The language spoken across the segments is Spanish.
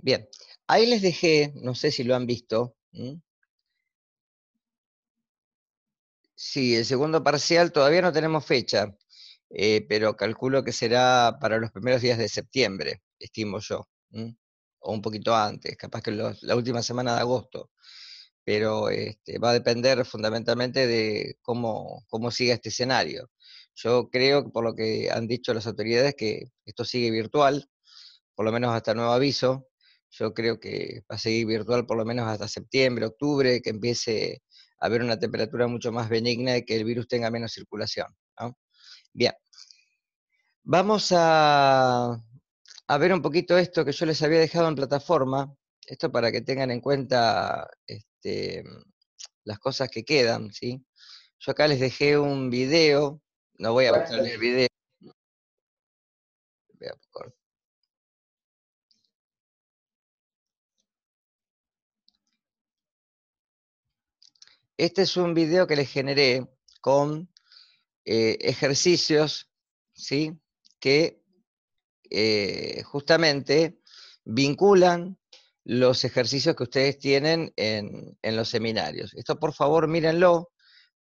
Bien, ahí les dejé, no sé si lo han visto. Sí, el segundo parcial todavía no tenemos fecha, eh, pero calculo que será para los primeros días de septiembre, estimo yo, o un poquito antes, capaz que la última semana de agosto, pero este, va a depender fundamentalmente de cómo, cómo siga este escenario. Yo creo por lo que han dicho las autoridades que esto sigue virtual, por lo menos hasta nuevo aviso, yo creo que va a seguir virtual por lo menos hasta septiembre, octubre, que empiece a haber una temperatura mucho más benigna y que el virus tenga menos circulación. Bien. Vamos a, ver un poquito esto que yo les había dejado en plataforma. Esto para que tengan en cuenta este, las cosas que quedan, ¿sí? Yo acá les dejé un video, no voy a mostrar el video. Voy a Este es un video que les generé con eh, ejercicios ¿sí? que eh, justamente vinculan los ejercicios que ustedes tienen en, los seminarios. Esto por favor mírenlo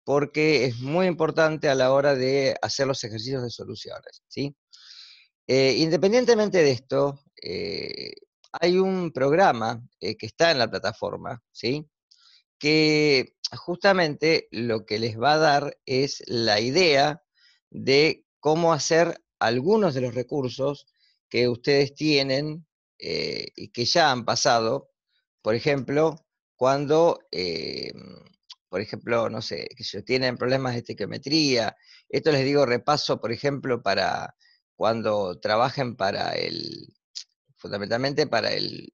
porque es muy importante a la hora de hacer los ejercicios de soluciones. ¿sí? Eh, independientemente de esto, hay un programa que está en la plataforma, ¿sí? que justamente lo que les va a dar es la idea de cómo hacer algunos de los recursos que ustedes tienen eh, y que ya han pasado, por ejemplo, cuando, eh, por ejemplo, no sé, que si tienen problemas de estequiometría, esto les digo repaso, por ejemplo, para cuando trabajen para el, fundamentalmente para el,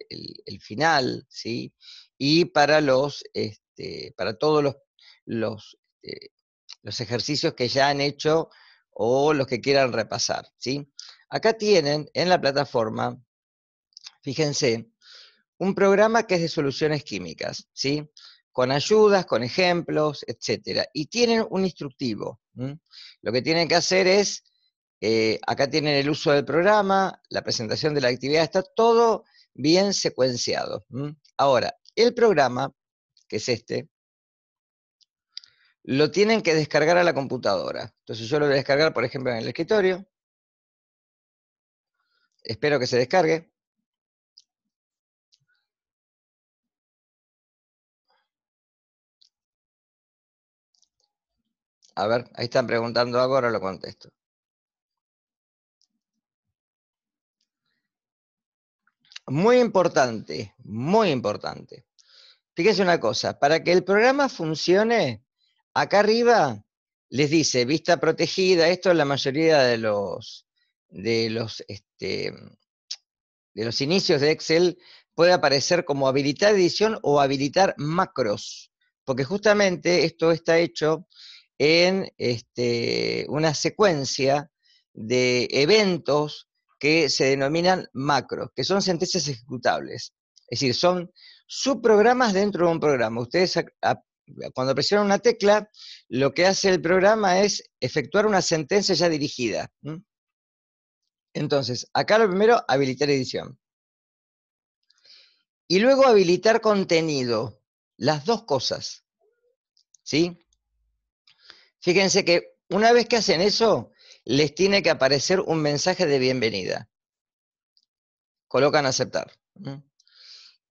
final, ¿sí? Y para los, este, para todos los, los, este, los, ejercicios que ya han hecho o los que quieran repasar. ¿sí? Acá tienen en la plataforma, fíjense, un programa que es de soluciones químicas, ¿sí? con ayudas, con ejemplos, etc. Y tienen un instructivo. Lo que tienen que hacer es, eh, acá tienen el uso del programa, la presentación de la actividad, está todo bien secuenciado. Ahora, el programa que es este, lo tienen que descargar a la computadora. Entonces yo lo voy a descargar, por ejemplo, en el escritorio. Espero que se descargue. A ver, ahí están preguntando ahora lo contesto. Muy importante, muy importante. Fíjense una cosa, para que el programa funcione, acá arriba les dice vista protegida, esto en la mayoría de los, de los, este, de los inicios de Excel puede aparecer como habilitar edición o habilitar macros, porque justamente esto está hecho en este, una secuencia de eventos que se denominan macros, que son sentencias ejecutables. Es decir, son subprogramas dentro de un programa. Ustedes cuando presionan una tecla, lo que hace el programa es efectuar una sentencia ya dirigida. Entonces, acá lo primero, habilitar edición. Y luego habilitar contenido. Las dos cosas. ¿Sí? Fíjense que una vez que hacen eso, les tiene que aparecer un mensaje de bienvenida. Colocan aceptar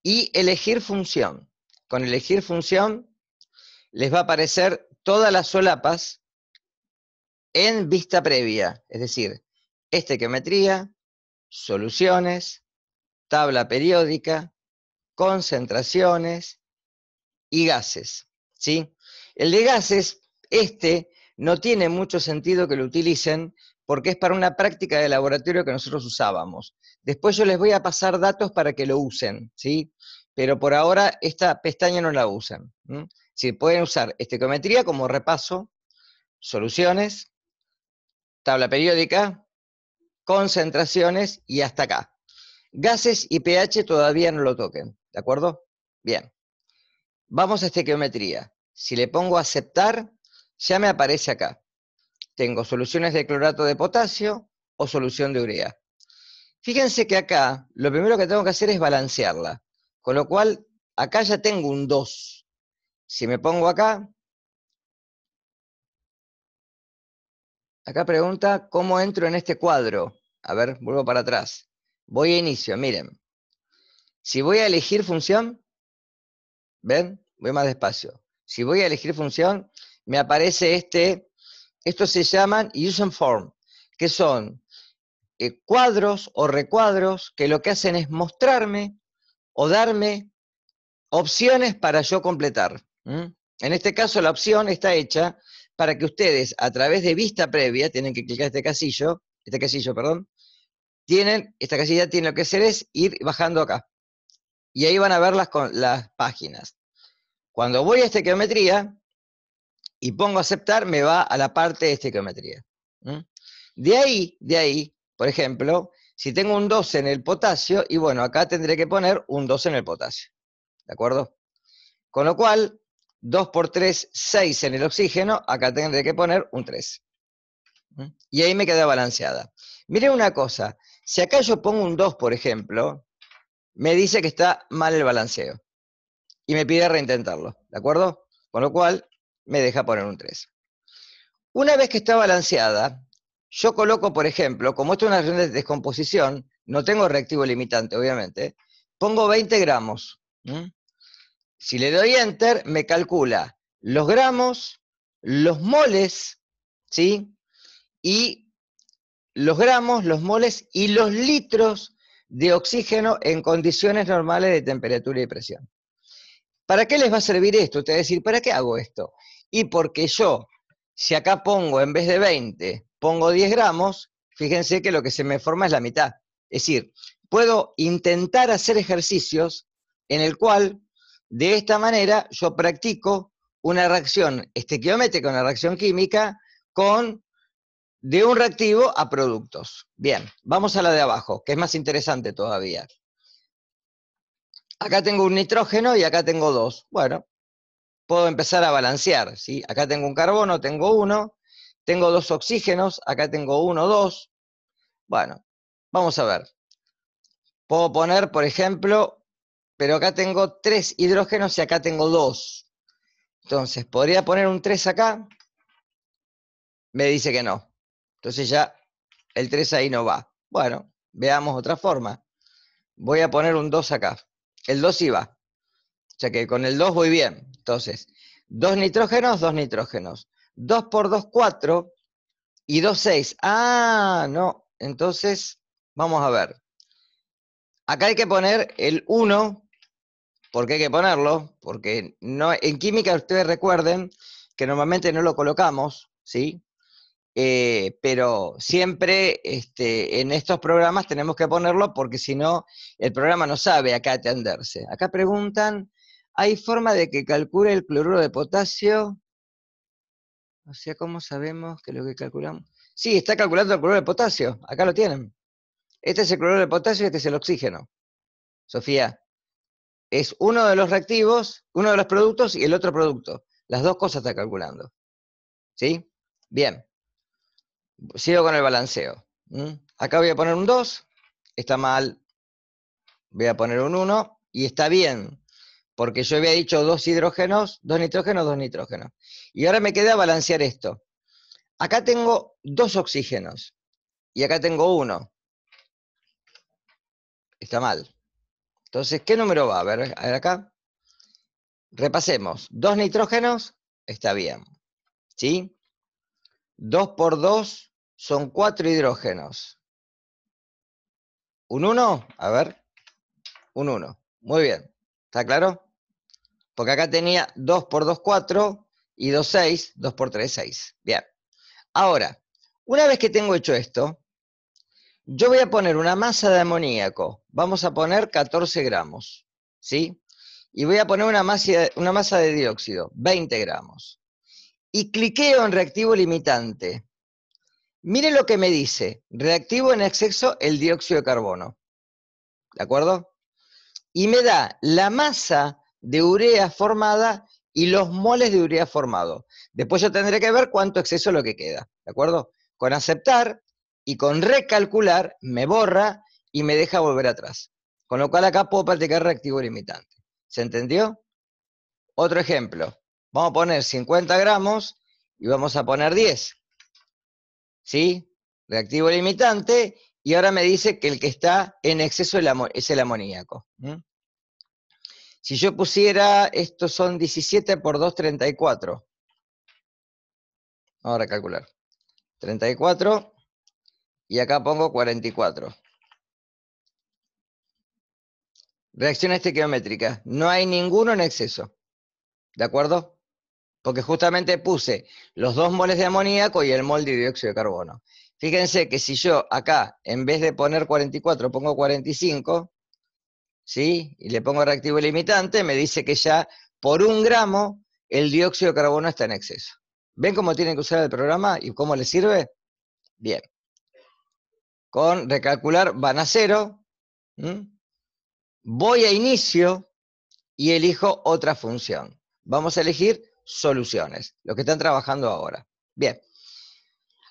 y elegir función. Con elegir función les va a aparecer todas las solapas en vista previa, es decir, estequiometría, soluciones, tabla periódica, concentraciones y gases. ¿sí? El de gases, este, no tiene mucho sentido que lo utilicen porque es para una práctica de laboratorio que nosotros usábamos. Después yo les voy a pasar datos para que lo usen, ¿sí? Pero por ahora esta pestaña no la usen. Si pueden usar estequiometría como repaso, soluciones, tabla periódica, concentraciones y hasta acá. Gases y pH todavía no lo toquen, ¿de acuerdo? Bien. Vamos a estequiometría. Si le pongo aceptar, ya me aparece acá. Tengo soluciones de clorato de potasio o solución de urea. Fíjense que acá lo primero que tengo que hacer es balancearla. Con lo cual, acá ya tengo un 2. Si me pongo acá, acá pregunta cómo entro en este cuadro. A ver, vuelvo para atrás. Voy a inicio, miren. Si voy a elegir función, ¿ven? Voy más despacio. Si voy a elegir función, me aparece este, estos se llaman use and form, que son eh, cuadros o recuadros que lo que hacen es mostrarme o darme opciones para yo completar. En este caso la opción está hecha para que ustedes a través de vista previa, tienen que clicar este casillo, este casillo, perdón, tienen, esta casilla tiene lo que hacer es ir bajando acá. Y ahí van a ver las, las páginas. Cuando voy a estequiometría y pongo aceptar, me va a la parte de estequiometría. geometría. De ahí, de ahí, por ejemplo, si tengo un 2 en el potasio, y bueno, acá tendré que poner un 2 en el potasio. ¿De acuerdo? Con lo cual, 2 por 3, 6 en el oxígeno, acá tendré que poner un 3. Y ahí me queda balanceada. Miren una cosa, si acá yo pongo un 2, por ejemplo, me dice que está mal el balanceo. Y me pide reintentarlo, ¿de acuerdo? Con lo cual, me deja poner un 3. Una vez que está balanceada, yo coloco, por ejemplo, como esto es una reacción de descomposición, no tengo reactivo limitante, obviamente, pongo 20 gramos. Si le doy enter, me calcula los gramos, los moles, ¿sí? Y los gramos, los moles y los litros de oxígeno en condiciones normales de temperatura y presión. ¿Para qué les va a servir esto? Ustedes decir, ¿para qué hago esto? Y porque yo, si acá pongo en vez de 20, pongo 10 gramos, fíjense que lo que se me forma es la mitad. Es decir, puedo intentar hacer ejercicios en el cual de esta manera yo practico una reacción estequiométrica, una reacción química con de un reactivo a productos. Bien, vamos a la de abajo, que es más interesante todavía. Acá tengo un nitrógeno y acá tengo dos. Bueno, puedo empezar a balancear, Acá tengo un carbono, tengo uno, tengo dos oxígenos, acá tengo uno, dos. Bueno, vamos a ver. Puedo poner, por ejemplo, pero acá tengo tres hidrógenos y acá tengo dos. Entonces, ¿podría poner un 3 acá? Me dice que no. Entonces ya el 3 ahí no va. Bueno, veamos otra forma. Voy a poner un 2 acá. El 2 sí va. O sea que con el 2 voy bien. Entonces, dos nitrógenos, dos nitrógenos. 2 por 2, 4 y 2, 6. Ah, no. Entonces, vamos a ver. Acá hay que poner el 1, porque hay que ponerlo, porque no, en química ustedes recuerden que normalmente no lo colocamos, ¿sí? Eh, pero siempre este, en estos programas tenemos que ponerlo porque si no, el programa no sabe a qué atenderse. Acá preguntan, ¿hay forma de que calcule el cloruro de potasio? O sea, ¿cómo sabemos que lo que calculamos? Sí, está calculando el cloruro de potasio. Acá lo tienen. Este es el cloruro de potasio y este es el oxígeno. Sofía, es uno de los reactivos, uno de los productos y el otro producto. Las dos cosas está calculando. ¿Sí? Bien. Sigo con el balanceo. Acá voy a poner un 2, está mal. Voy a poner un 1 y está bien porque yo había dicho dos hidrógenos, dos nitrógenos, dos nitrógenos. Y ahora me queda balancear esto. Acá tengo dos oxígenos y acá tengo uno. Está mal. Entonces, ¿qué número va? A ver, a ver acá. Repasemos. Dos nitrógenos, está bien. ¿Sí? Dos por dos son cuatro hidrógenos. ¿Un uno? A ver. Un uno. Muy bien. ¿Está claro? Porque acá tenía 2 por 2, 4 y 2, 6, 2 por 3, 6. Bien. Ahora, una vez que tengo hecho esto, yo voy a poner una masa de amoníaco. Vamos a poner 14 gramos. ¿Sí? Y voy a poner una masa, una masa de dióxido, 20 gramos. Y cliqueo en reactivo limitante. Mire lo que me dice. Reactivo en exceso el dióxido de carbono. ¿De acuerdo? Y me da la masa de urea formada y los moles de urea formado. Después yo tendré que ver cuánto exceso lo que queda, ¿de acuerdo? Con aceptar y con recalcular me borra y me deja volver atrás. Con lo cual acá puedo practicar reactivo limitante. ¿Se entendió? Otro ejemplo. Vamos a poner 50 gramos y vamos a poner 10. ¿Sí? Reactivo limitante. Y ahora me dice que el que está en exceso es el amoníaco. Si yo pusiera, estos son 17 por 2, 34. Ahora calcular. 34 y acá pongo 44. Reacciones estequiométrica. No hay ninguno en exceso. ¿De acuerdo? Porque justamente puse los dos moles de amoníaco y el mol de dióxido de carbono. Fíjense que si yo acá, en vez de poner 44, pongo 45, y le pongo reactivo limitante, me dice que ya por un gramo el dióxido de carbono está en exceso. ¿Ven cómo tienen que usar el programa y cómo les sirve? Bien. Con recalcular van a cero, voy a inicio y elijo otra función. Vamos a elegir soluciones, lo que están trabajando ahora. Bien.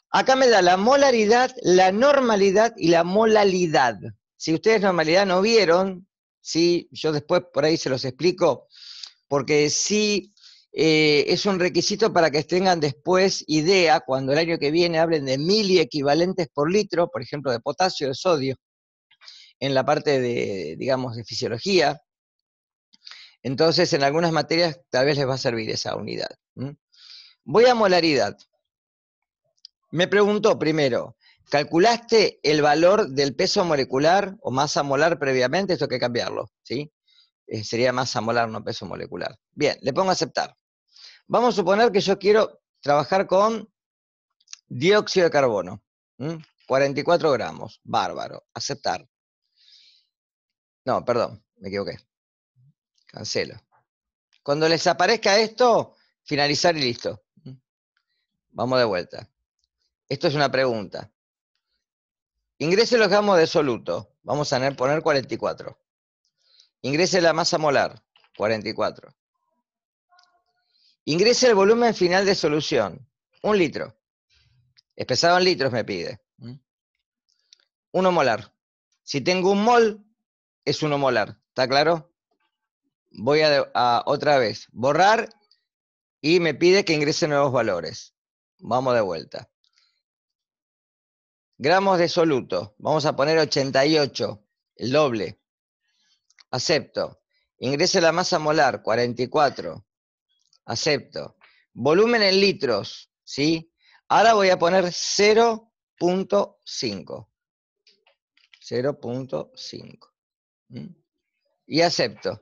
Acá me da la molaridad, la normalidad y la molalidad. Si ustedes normalidad no vieron, ¿sí? Yo después por ahí se los explico, porque sí eh, es un requisito para que tengan después idea, cuando el año que viene hablen de mil equivalentes por litro, por ejemplo, de potasio, de sodio, en la parte de, digamos, de fisiología. Entonces, en algunas materias tal vez les va a servir esa unidad. Voy a molaridad. Me preguntó primero, Calculaste el valor del peso molecular o masa molar previamente, esto hay que cambiarlo, ¿sí? Eh, sería masa molar, no peso molecular. Bien, le pongo a aceptar. Vamos a suponer que yo quiero trabajar con dióxido de carbono, 44 gramos, bárbaro, aceptar. No, perdón, me equivoqué. Cancelo. Cuando les aparezca esto, finalizar y listo. Vamos de vuelta. Esto es una pregunta. Ingrese los gamos de soluto. Vamos a poner 44. Ingrese la masa molar. 44. Ingrese el volumen final de solución. Un litro. Espesado en litros me pide. ¿Mm? Uno molar. Si tengo un mol, es uno molar. ¿Está claro? Voy a, otra vez borrar y me pide que ingrese nuevos valores. Vamos de vuelta gramos de soluto, vamos a poner 88, el doble. Acepto. Ingrese la masa molar, 44. Acepto. Volumen en litros, ¿sí? Ahora voy a poner 0.5. 0.5. ¿Mm? Y acepto.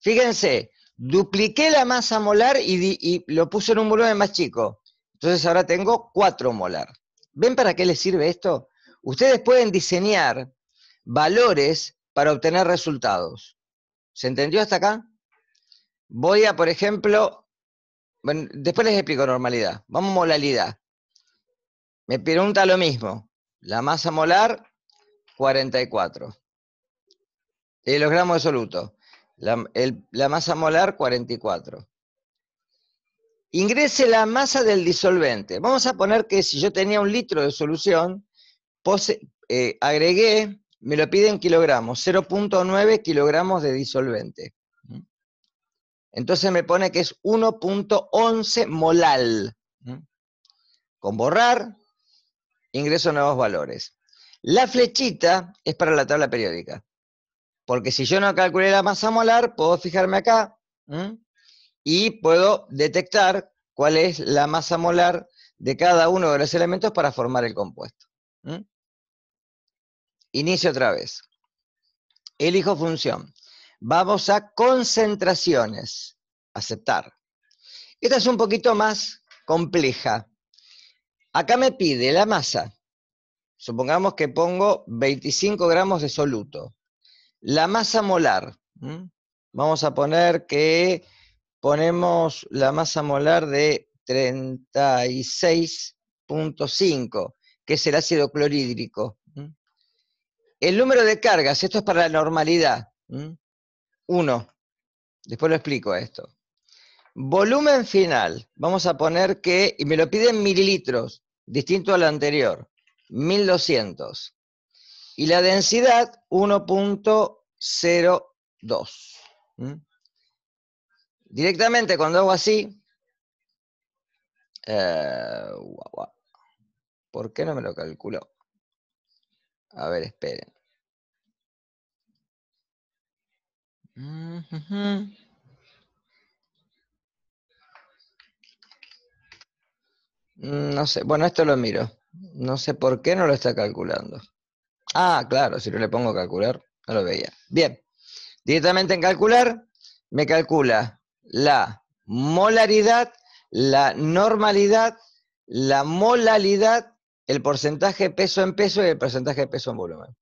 Fíjense, dupliqué la masa molar y, y, lo puse en un volumen más chico. Entonces ahora tengo 4 molar. ¿Ven para qué les sirve esto? Ustedes pueden diseñar valores para obtener resultados. ¿Se entendió hasta acá? Voy a, por ejemplo, después les explico normalidad. Vamos a molalidad. Me pregunta lo mismo. La masa molar, 44. los gramos soluto. La, la masa molar, 44. Ingrese la masa del disolvente. Vamos a poner que si yo tenía un litro de solución, eh, agregué, me lo piden kilogramos, 0.9 kilogramos de disolvente. Entonces me pone que es 1.11 molal. Con borrar, ingreso nuevos valores. La flechita es para la tabla periódica. Porque si yo no calculé la masa molar, puedo fijarme acá y puedo detectar cuál es la masa molar de cada uno de los elementos para formar el compuesto. Inicio otra vez. Elijo función. Vamos a concentraciones. Aceptar. Esta es un poquito más compleja. Acá me pide la masa. Supongamos que pongo 25 gramos de soluto. La masa molar. Vamos a poner que ponemos la masa molar de 36.5, que es el ácido clorhídrico. El número de cargas, esto es para la normalidad. Uno. Después lo explico esto. Volumen final, vamos a poner que, y me lo piden mililitros, distinto al anterior, 1200. Y la densidad, 1.02. Directamente cuando hago así, eh, ¿por qué no me lo calculó? A ver, esperen. Mm, no sé, bueno, esto lo miro. No sé por qué no lo está calculando. Ah, claro, si no le pongo calcular, no lo veía. Bien, directamente en calcular, me calcula la molaridad, la normalidad, la molalidad, el porcentaje de peso en peso y el porcentaje de peso en volumen.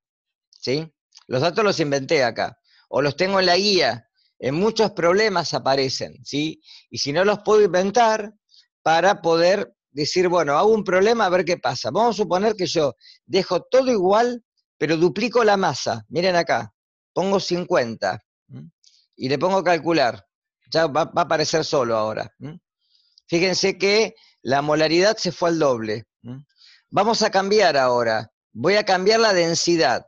¿Sí? Los datos los inventé acá, o los tengo en la guía. En muchos problemas aparecen, ¿sí? Y si no los puedo inventar, para poder decir, bueno, hago un problema a ver qué pasa. Vamos a suponer que yo dejo todo igual, pero duplico la masa. Miren acá, pongo 50 y le pongo calcular ya va, a aparecer solo ahora. Fíjense que la molaridad se fue al doble. Vamos a cambiar ahora. Voy a cambiar la densidad.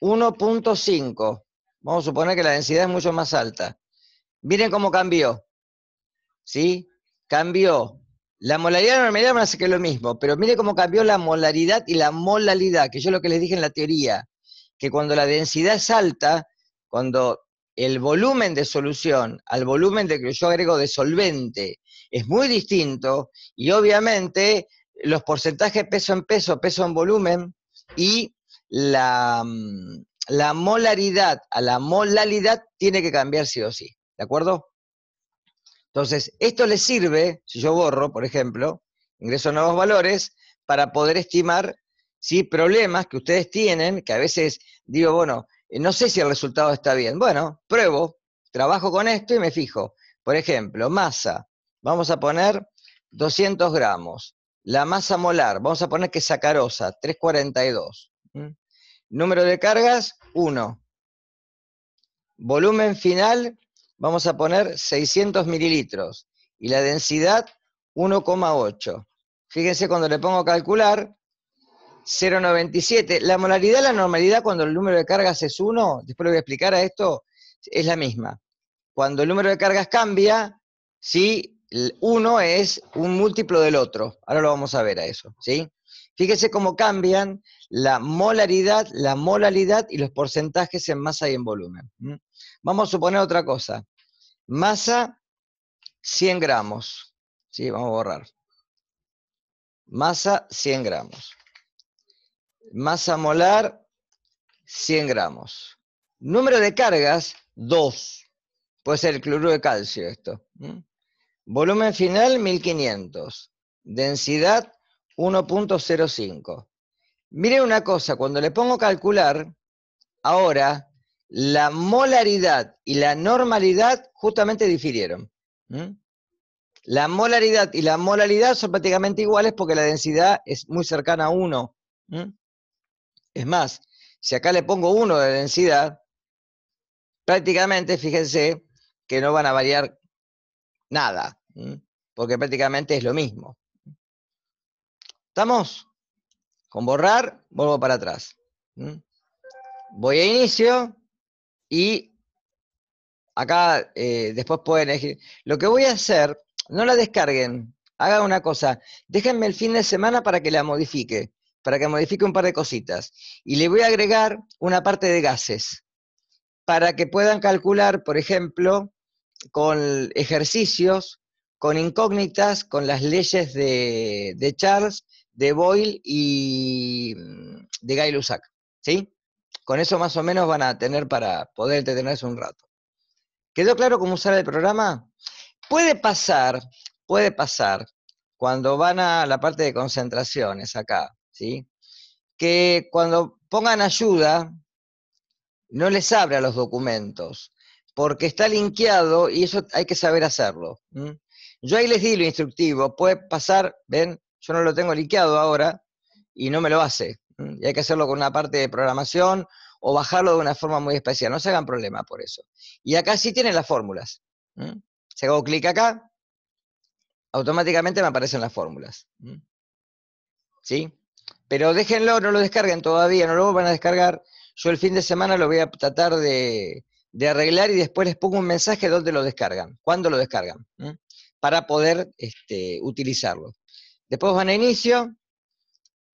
1.5. Vamos a suponer que la densidad es mucho más alta. Miren cómo cambió. ¿Sí? Cambió. La molaridad y la normalidad van que es lo mismo, pero miren cómo cambió la molaridad y la molalidad, que yo lo que les dije en la teoría, que cuando la densidad es alta, cuando el volumen de solución al volumen de que yo agrego de solvente es muy distinto y obviamente los porcentajes peso en peso, peso en volumen y la, mm, molaridad a la molalidad tiene que cambiar sí o sí, ¿de acuerdo? Entonces, esto les sirve, si yo borro, por ejemplo, ingreso nuevos valores, para poder estimar si problemas que ustedes tienen, que a veces digo, bueno, eh, no sé si el resultado está bien. Bueno, pruebo, trabajo con esto y me fijo. Por ejemplo, masa, vamos a poner 200 gramos. La masa molar, vamos a poner que es sacarosa, 342. ¿Mm? Número de cargas, 1. Volumen final, vamos a poner 600 mililitros. Y la densidad, 1,8. Fíjense cuando le pongo calcular, 0,97. La molaridad, la normalidad, cuando el número de cargas es 1, después lo voy a explicar a esto, es la misma. Cuando el número de cargas cambia, si uno es un múltiplo del otro. Ahora lo vamos a ver a eso, ¿sí? Fíjese cómo cambian la molaridad, la molaridad y los porcentajes en masa y en volumen. Vamos a suponer otra cosa. Masa, 100 gramos. Sí, vamos a borrar. Masa, 100 gramos. Masa molar, 100 gramos. Número de cargas, 2. Puede ser el cloruro de calcio esto. Volumen final, 1500. Densidad, 1.05. Miren una cosa, cuando le pongo calcular, ahora la molaridad y la normalidad justamente difirieron. La molaridad y la molaridad son prácticamente iguales porque la densidad es muy cercana a 1. Es más, si acá le pongo uno de densidad, prácticamente, fíjense, que no van a variar nada, porque prácticamente es lo mismo. ¿Estamos? Con borrar, vuelvo para atrás. Voy a inicio y acá eh, después pueden elegir. Lo que voy a hacer, no la descarguen, hagan una cosa, déjenme el fin de semana para que la modifique para que modifique un par de cositas. Y le voy a agregar una parte de gases para que puedan calcular, por ejemplo, con ejercicios, con incógnitas, con las leyes de, Charles, de Boyle y mm, de gay Lussac. ¿Sí? Con eso más o menos van a tener para poder detenerse un rato. ¿Quedó claro cómo usar el programa? Puede pasar, puede pasar, cuando van a la parte de concentraciones acá, ¿sí? que cuando pongan ayuda no les abra los documentos, porque está linkeado y eso hay que saber hacerlo. Yo ahí les di lo instructivo, puede pasar, ven, yo no lo tengo linkeado ahora y no me lo hace. Y hay que hacerlo con una parte de programación o bajarlo de una forma muy especial, no se hagan problema por eso. Y acá sí tienen las fórmulas. Si hago clic acá, automáticamente me aparecen las fórmulas. ¿Sí? Pero déjenlo, no lo descarguen todavía, no lo van a descargar. Yo el fin de semana lo voy a tratar de, arreglar y después les pongo un mensaje donde lo descargan, cuándo lo descargan, para poder este, utilizarlo. Después van a inicio,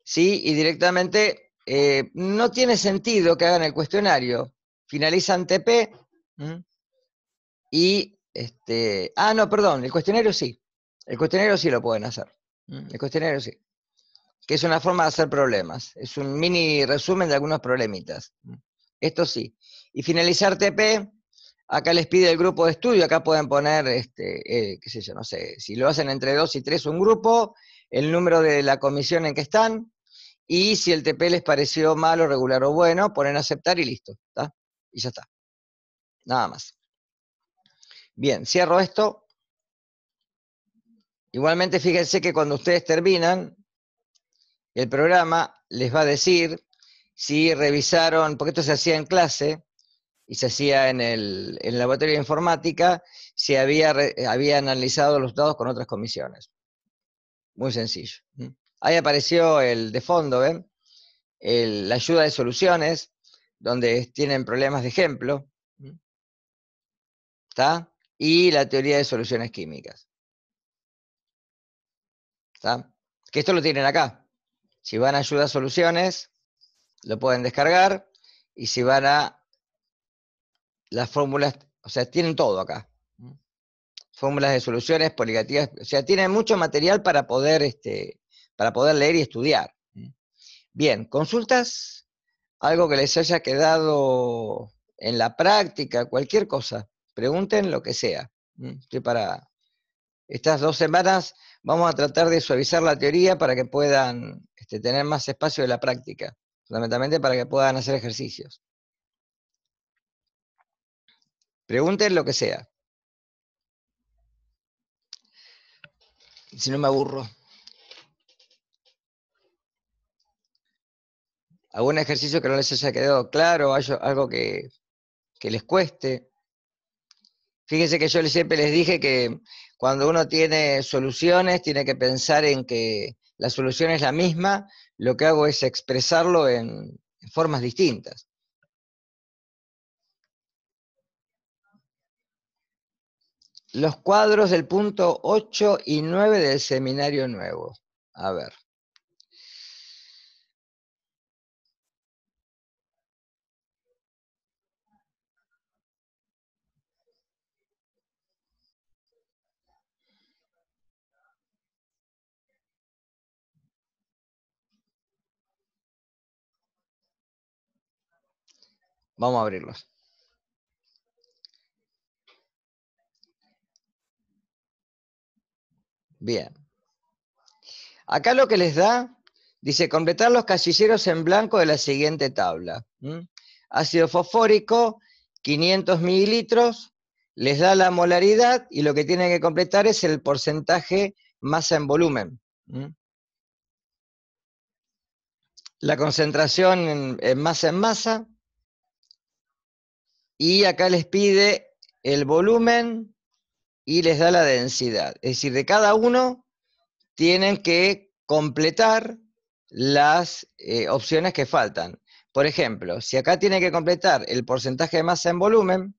¿sí? Y directamente eh, no tiene sentido que hagan el cuestionario. Finalizan TP y, este, ah, no, perdón, el cuestionario sí. El cuestionario sí lo pueden hacer. El cuestionario sí que es una forma de hacer problemas. Es un mini resumen de algunos problemitas. Esto sí. Y finalizar TP, acá les pide el grupo de estudio, acá pueden poner, este, eh, qué sé yo, no sé, si lo hacen entre dos y tres un grupo, el número de la comisión en que están, y si el TP les pareció malo, regular o bueno, ponen aceptar y listo. Y ya está. Nada más. Bien, cierro esto. Igualmente fíjense que cuando ustedes terminan, el programa les va a decir si revisaron, porque esto se hacía en clase y se hacía en el, laboratorio de informática, si había, había analizado los datos con otras comisiones. Muy sencillo. Ahí apareció el de fondo, ¿ven? la ayuda de soluciones, donde tienen problemas de ejemplo. ¿Está? Y la teoría de soluciones químicas. ¿Está? Que esto lo tienen acá. Si van a Ayuda Soluciones, lo pueden descargar. Y si van a las fórmulas, o sea, tienen todo acá. Fórmulas de soluciones, poligativas, o sea, tienen mucho material para poder, este, para poder leer y estudiar. Bien, consultas, algo que les haya quedado en la práctica, cualquier cosa, pregunten lo que sea. Estoy para estas dos semanas, vamos a tratar de suavizar la teoría para que puedan de este, tener más espacio de la práctica, fundamentalmente para que puedan hacer ejercicios. Pregunten lo que sea. Si no me aburro. ¿Algún ejercicio que no les haya quedado claro? ¿Algo que, que les cueste? Fíjense que yo siempre les dije que cuando uno tiene soluciones, tiene que pensar en que la solución es la misma, lo que hago es expresarlo en, formas distintas. Los cuadros del punto 8 y 9 del seminario nuevo. A ver. Vamos a abrirlos. Bien. Acá lo que les da, dice, completar los casilleros en blanco de la siguiente tabla. Ácido fosfórico, 500 mililitros, les da la molaridad y lo que tienen que completar es el porcentaje masa en volumen. La concentración en masa en masa, y acá les pide el volumen y les da la densidad. Es decir, de cada uno tienen que completar las eh, opciones que faltan. Por ejemplo, si acá tiene que completar el porcentaje de masa en volumen,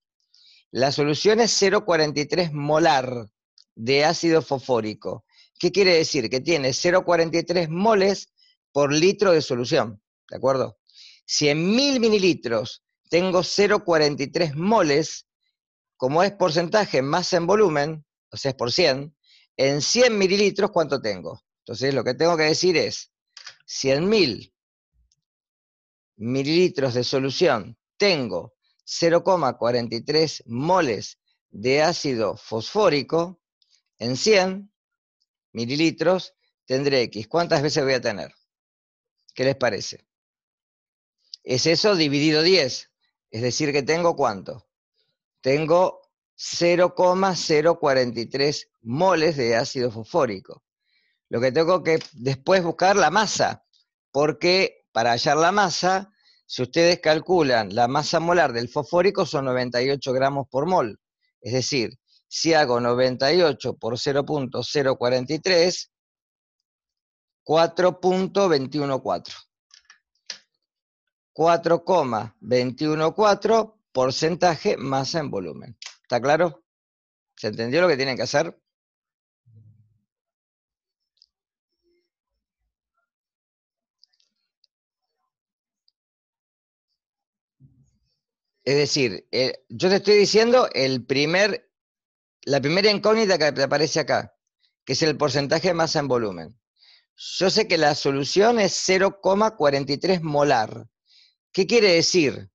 la solución es 0,43 molar de ácido fosfórico. ¿Qué quiere decir? Que tiene 0,43 moles por litro de solución, ¿de acuerdo? Si en mililitros tengo 0,43 moles, como es porcentaje más en volumen, o sea, es por 100, en 100 mililitros, ¿cuánto tengo? Entonces, lo que tengo que decir es, mil mililitros de solución, tengo 0,43 moles de ácido fosfórico, en 100 mililitros tendré X. ¿Cuántas veces voy a tener? ¿Qué les parece? Es eso dividido 10. Es decir, que tengo cuánto? Tengo 0,043 moles de ácido fosfórico. Lo que tengo que después buscar la masa, porque para hallar la masa, si ustedes calculan la masa molar del fosfórico son 98 gramos por mol. Es decir, si hago 98 por 0.043, 4.214. 4,214 porcentaje masa en volumen. ¿Está claro? ¿Se entendió lo que tienen que hacer? Es decir, eh, yo te estoy diciendo el primer, la primera incógnita que aparece acá, que es el porcentaje de masa en volumen. Yo sé que la solución es 0,43 molar. ¿Qué quiere decir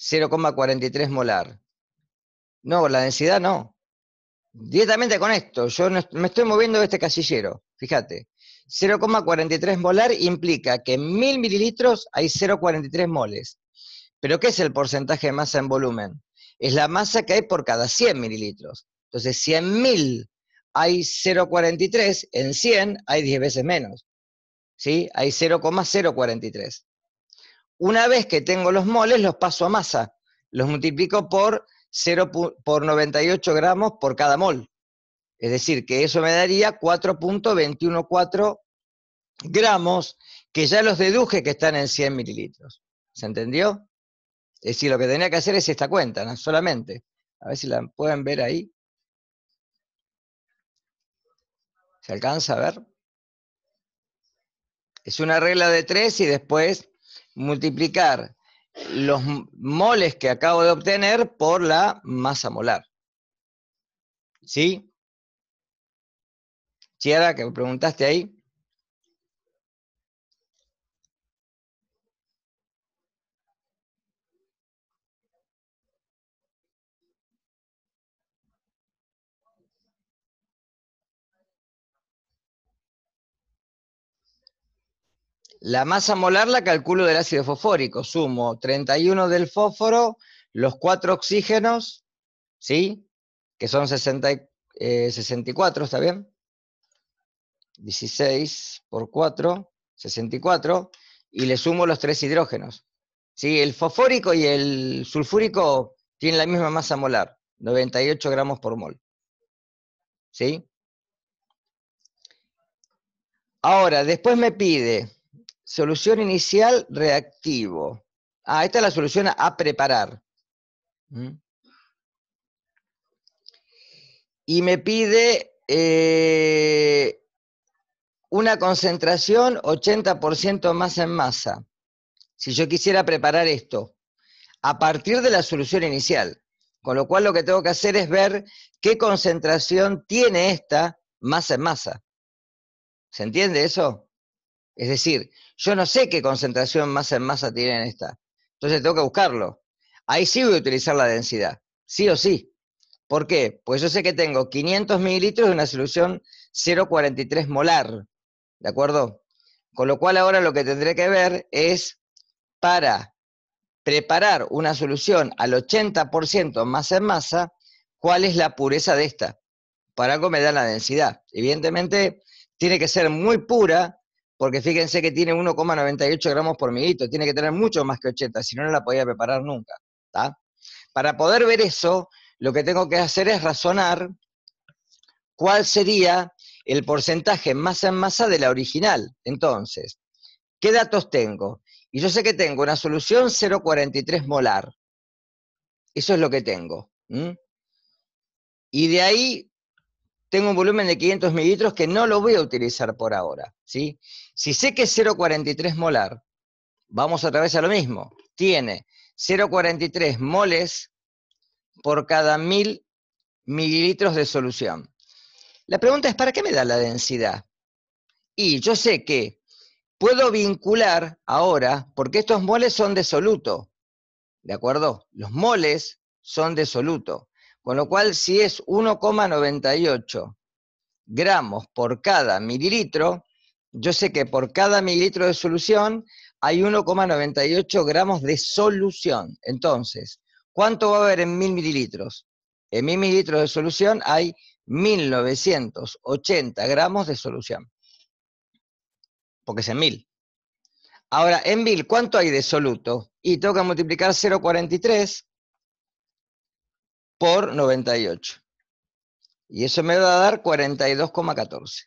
0,43 molar? No, la densidad no. Directamente con esto, yo me estoy moviendo de este casillero, fíjate. 0,43 molar implica que en 1000 mililitros hay 0,43 moles. ¿Pero qué es el porcentaje de masa en volumen? Es la masa que hay por cada 100 mililitros. Entonces, si en 1000 hay 0,43, en 100 hay 10 veces menos. ¿Sí? Hay 0,043. Una vez que tengo los moles, los paso a masa. Los multiplico por, 0, por 98 gramos por cada mol. Es decir, que eso me daría 4.214 gramos, que ya los deduje que están en 100 mililitros. ¿Se entendió? Es decir, lo que tenía que hacer es esta cuenta, solamente. A ver si la pueden ver ahí. ¿Se alcanza a ver? Es una regla de tres y después multiplicar los moles que acabo de obtener por la masa molar. ¿Sí? Chiara, que me preguntaste ahí. La masa molar la calculo del ácido fosfórico, sumo 31 del fósforo, los 4 oxígenos, ¿sí? Que son 64, eh, ¿está bien? 16 por 4, 64, y le sumo los 3 hidrógenos. ¿Sí? El fosfórico y el sulfúrico tienen la misma masa molar, 98 gramos por mol. ¿Sí? Ahora, después me pide Solución inicial, reactivo. Ah, esta es la solución a preparar. ¿Mm? Y me pide eh, una concentración 80% más en masa. Si yo quisiera preparar esto, a partir de la solución inicial. Con lo cual lo que tengo que hacer es ver qué concentración tiene esta masa en masa. ¿Se entiende eso? Es decir, yo no sé qué concentración masa en masa tiene en esta. Entonces tengo que buscarlo. Ahí sí voy a utilizar la densidad, sí o sí. ¿Por qué? Pues yo sé que tengo 500 mililitros de una solución 0,43 molar, ¿de acuerdo? Con lo cual ahora lo que tendré que ver es para preparar una solución al 80% masa en masa, cuál es la pureza de esta. Para algo me da la densidad. Evidentemente tiene que ser muy pura porque fíjense que tiene 1,98 gramos por miguito, tiene que tener mucho más que 80, si no, no la podía preparar nunca. Para poder ver eso, lo que tengo que hacer es razonar cuál sería el porcentaje masa en masa de la original. Entonces, ¿qué datos tengo? Y yo sé que tengo una solución 0,43 molar. Eso es lo que tengo. Y de ahí tengo un volumen de 500 mililitros que no lo voy a utilizar por ahora, ¿sí? Si sé que es 0,43 molar, vamos otra vez a lo mismo, tiene 0,43 moles por cada mil mililitros de solución. La pregunta es, ¿para qué me da la densidad? Y yo sé que puedo vincular ahora, porque estos moles son de soluto, ¿de acuerdo? Los moles son de soluto. Con lo cual, si es 1,98 gramos por cada mililitro, yo sé que por cada mililitro de solución hay 1,98 gramos de solución. Entonces, ¿cuánto va a haber en mil mililitros? En mil mililitros de solución hay 1980 gramos de solución. Porque es en 1000. Ahora, en mil, ¿cuánto hay de soluto? Y tengo que multiplicar 0,43 por 98. Y eso me va a dar 42,14.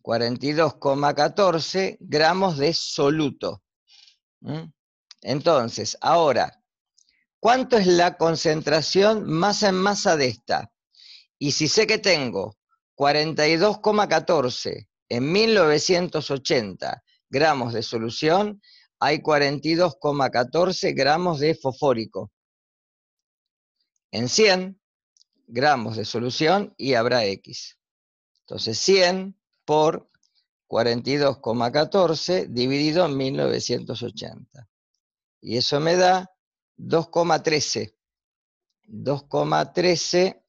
42,14 gramos de soluto. ¿Mm? Entonces, ahora, ¿cuánto es la concentración masa en masa de esta? Y si sé que tengo 42,14 en 1980 gramos de solución, hay 42,14 gramos de fosfórico en 100 gramos de solución y habrá X. Entonces 100 por 42,14 dividido en 1980. Y eso me da 2,13. 2,13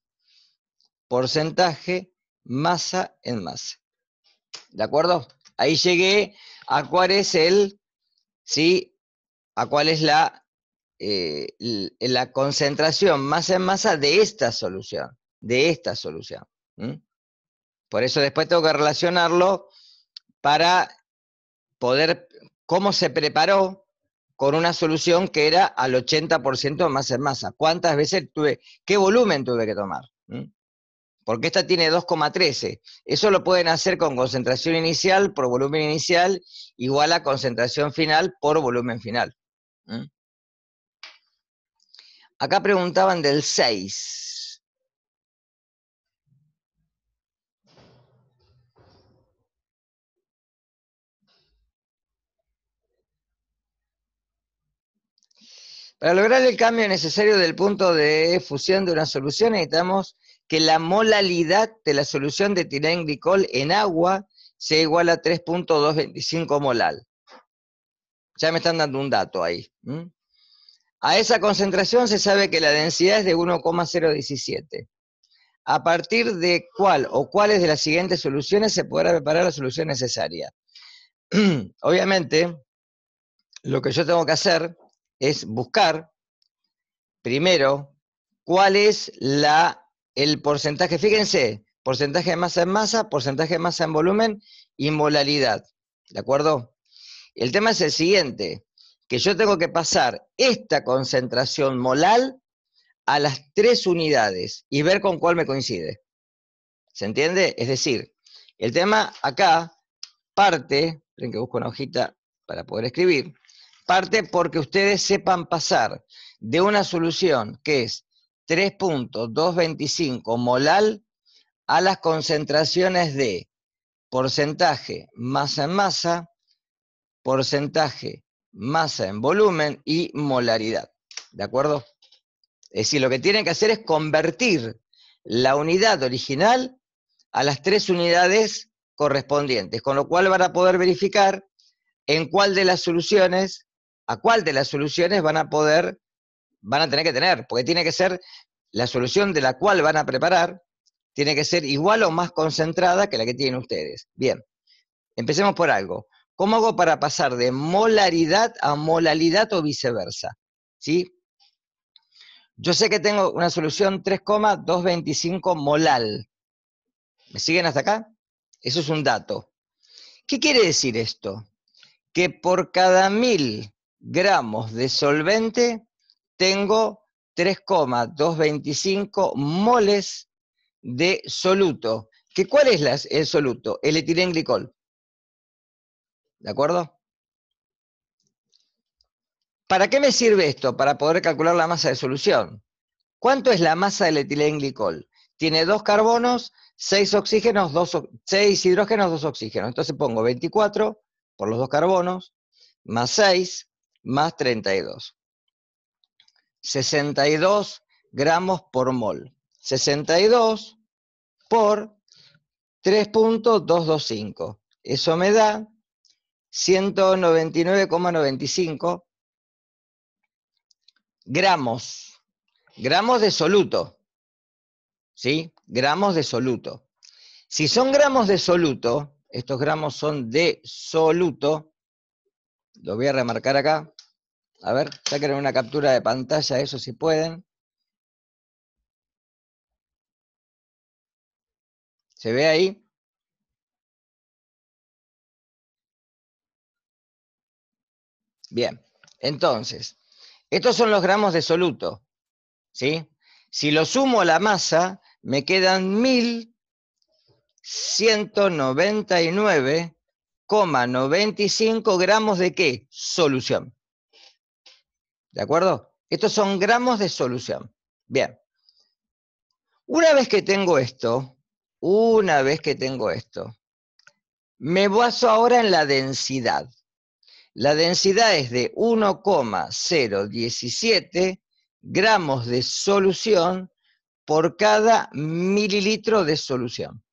porcentaje masa en masa. ¿De acuerdo? Ahí llegué a cuál es el, sí, a cuál es la eh, la concentración más en masa de esta solución, de esta solución. Por eso después tengo que relacionarlo para poder, cómo se preparó con una solución que era al 80% más en masa. ¿Cuántas veces tuve, qué volumen tuve que tomar? Porque esta tiene 2,13. Eso lo pueden hacer con concentración inicial por volumen inicial igual a concentración final por volumen final. Acá preguntaban del 6. Para lograr el cambio necesario del punto de fusión de una solución, necesitamos que la molalidad de la solución de tirenglicol en agua sea igual a 3.225 molal. Ya me están dando un dato ahí. A esa concentración se sabe que la densidad es de 1,017, a partir de cuál o cuáles de las siguientes soluciones se podrá preparar la solución necesaria. Obviamente, lo que yo tengo que hacer es buscar primero cuál es la, el porcentaje, fíjense, porcentaje de masa en masa, porcentaje de masa en volumen y molalidad. ¿De acuerdo? El tema es el siguiente que yo tengo que pasar esta concentración molal a las tres unidades y ver con cuál me coincide. ¿Se entiende? Es decir, el tema acá parte, miren que busco una hojita para poder escribir, parte porque ustedes sepan pasar de una solución que es 3.225 molal a las concentraciones de porcentaje masa en masa, porcentaje masa en volumen y molaridad. ¿De acuerdo? Es decir, lo que tienen que hacer es convertir la unidad original a las tres unidades correspondientes, con lo cual van a poder verificar en cuál de las soluciones, a cuál de las soluciones van a poder, van a tener que tener, porque tiene que ser la solución de la cual van a preparar, tiene que ser igual o más concentrada que la que tienen ustedes. Bien, empecemos por algo. ¿Cómo hago para pasar de molaridad a molalidad o viceversa? ¿Sí? Yo sé que tengo una solución 3,225 molal. ¿Me siguen hasta acá? Eso es un dato. ¿Qué quiere decir esto? Que por cada mil gramos de solvente tengo 3,225 moles de soluto. ¿Qué? ¿Cuál es el soluto? El etilenglicol. ¿De acuerdo? ¿Para qué me sirve esto? Para poder calcular la masa de solución. ¿Cuánto es la masa del etilenglicol? Tiene dos carbonos, seis oxígenos, seis hidrógenos, dos oxígenos. Entonces pongo 24 por los dos carbonos, más 6, más 32. 62 gramos por mol. 62 por 3.225. Eso me da 199,95 gramos, gramos de soluto, ¿sí? Gramos de soluto. Si son gramos de soluto, estos gramos son de soluto, lo voy a remarcar acá, a ver, saquen una captura de pantalla, eso si pueden. ¿Se ve ahí? Bien, entonces, estos son los gramos de soluto, ¿sí? Si lo sumo a la masa, me quedan 1199,95 gramos de qué? Solución. ¿De acuerdo? Estos son gramos de solución. Bien. Una vez que tengo esto, una vez que tengo esto, me baso ahora en la densidad. La densidad es de 1,017 gramos de solución por cada mililitro de solución.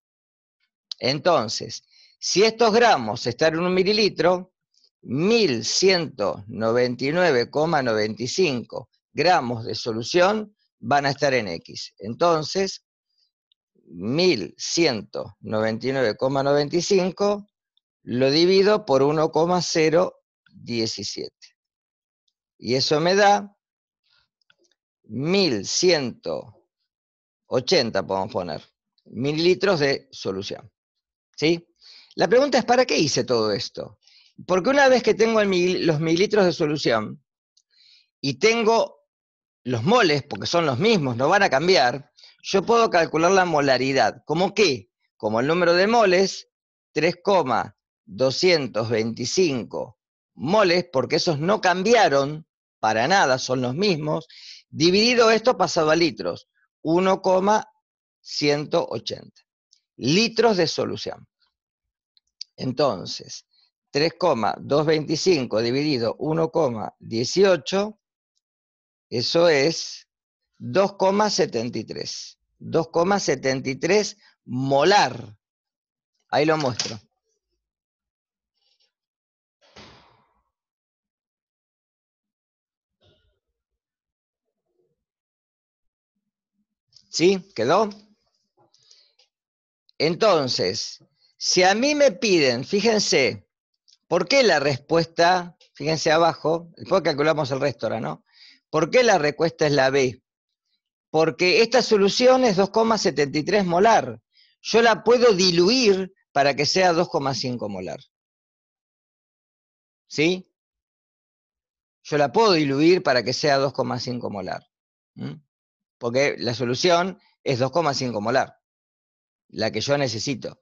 Entonces, si estos gramos están en un mililitro, 1199,95 gramos de solución van a estar en X. Entonces, 1199,95 lo divido por 1,017. 17. Y eso me da 1180, podemos poner, mililitros de solución. ¿Sí? La pregunta es, ¿para qué hice todo esto? Porque una vez que tengo los mililitros de solución y tengo los moles, porque son los mismos, no van a cambiar, yo puedo calcular la molaridad. ¿Cómo qué? Como el número de moles, 3,225 moles, porque esos no cambiaron para nada, son los mismos, dividido esto pasado a litros, 1,180 litros de solución. Entonces, 3,225 dividido 1,18, eso es 2,73. 2,73 molar. Ahí lo muestro. ¿Sí? ¿Quedó? Entonces, si a mí me piden, fíjense, ¿por qué la respuesta, fíjense abajo, después calculamos el resto ahora, ¿no? ¿Por qué la respuesta es la B? Porque esta solución es 2,73 molar. Yo la puedo diluir para que sea 2,5 molar. ¿Sí? Yo la puedo diluir para que sea 2,5 molar. ¿Mm? Porque la solución es 2,5 molar, la que yo necesito.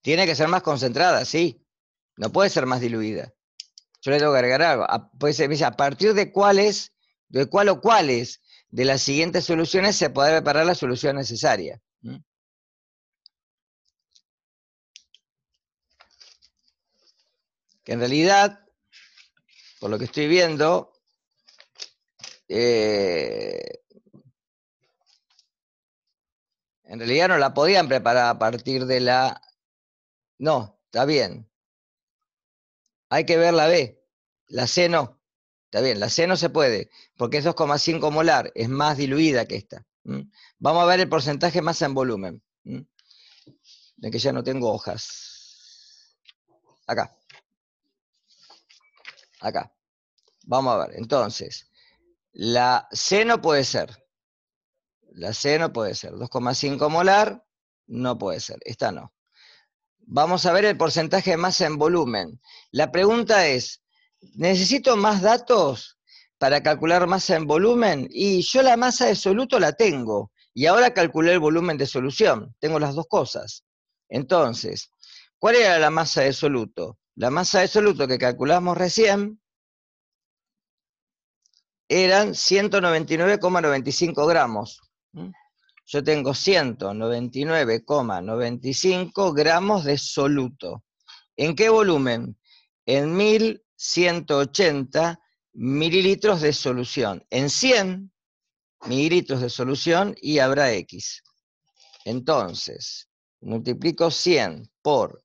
Tiene que ser más concentrada, sí. No puede ser más diluida. Yo le tengo que agregar algo. A, a partir de cuáles, de cuál o cuáles de las siguientes soluciones se puede preparar la solución necesaria. Que en realidad por lo que estoy viendo, eh, en realidad no la podían preparar a partir de la... No, está bien. Hay que ver la B. La C no. Está bien, la C no se puede, porque es 2,5 molar, es más diluida que esta. Vamos a ver el porcentaje más en volumen. De que ya no tengo hojas. Acá. Acá. Vamos a ver. Entonces, la C no puede ser. La C no puede ser. 2,5 molar no puede ser. Esta no. Vamos a ver el porcentaje de masa en volumen. La pregunta es, ¿necesito más datos para calcular masa en volumen? Y yo la masa de soluto la tengo. Y ahora calculé el volumen de solución. Tengo las dos cosas. Entonces, ¿cuál era la masa de soluto? La masa de soluto que calculamos recién eran 199,95 gramos. Yo tengo 199,95 gramos de soluto. ¿En qué volumen? En 1180 mililitros de solución. En 100 mililitros de solución y habrá X. Entonces, multiplico 100 por